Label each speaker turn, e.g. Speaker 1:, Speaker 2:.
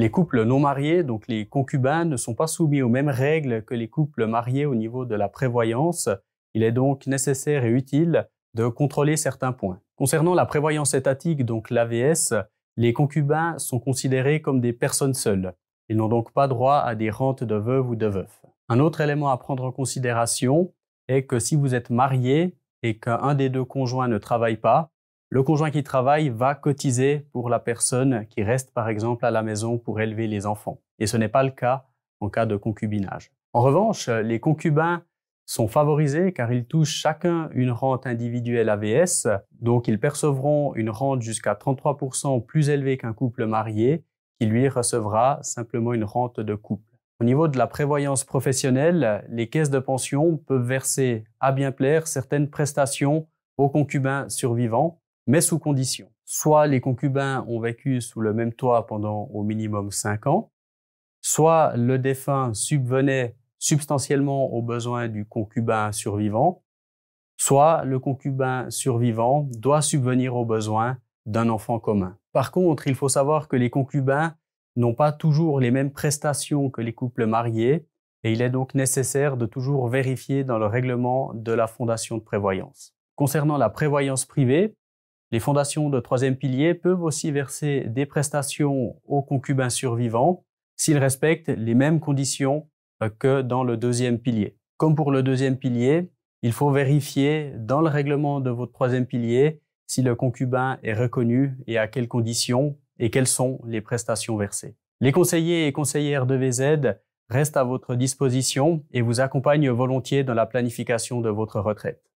Speaker 1: Les couples non mariés, donc les concubins, ne sont pas soumis aux mêmes règles que les couples mariés au niveau de la prévoyance. Il est donc nécessaire et utile de contrôler certains points. Concernant la prévoyance étatique, donc l'AVS, les concubins sont considérés comme des personnes seules. Ils n'ont donc pas droit à des rentes de veuves ou de veufs. Un autre élément à prendre en considération est que si vous êtes marié et qu'un des deux conjoints ne travaille pas, le conjoint qui travaille va cotiser pour la personne qui reste par exemple à la maison pour élever les enfants. Et ce n'est pas le cas en cas de concubinage. En revanche, les concubins sont favorisés car ils touchent chacun une rente individuelle AVS, donc ils percevront une rente jusqu'à 33% plus élevée qu'un couple marié qui lui recevra simplement une rente de couple. Au niveau de la prévoyance professionnelle, les caisses de pension peuvent verser à bien plaire certaines prestations aux concubins survivants mais sous condition. Soit les concubins ont vécu sous le même toit pendant au minimum cinq ans, soit le défunt subvenait substantiellement aux besoins du concubin survivant, soit le concubin survivant doit subvenir aux besoins d'un enfant commun. Par contre, il faut savoir que les concubins n'ont pas toujours les mêmes prestations que les couples mariés, et il est donc nécessaire de toujours vérifier dans le règlement de la fondation de prévoyance. Concernant la prévoyance privée, les fondations de troisième pilier peuvent aussi verser des prestations aux concubins survivants s'ils respectent les mêmes conditions euh, que dans le deuxième pilier. Comme pour le deuxième pilier, il faut vérifier dans le règlement de votre troisième pilier si le concubin est reconnu et à quelles conditions et quelles sont les prestations versées. Les conseillers et conseillères de VZ restent à votre disposition et vous accompagnent volontiers dans la planification de votre retraite.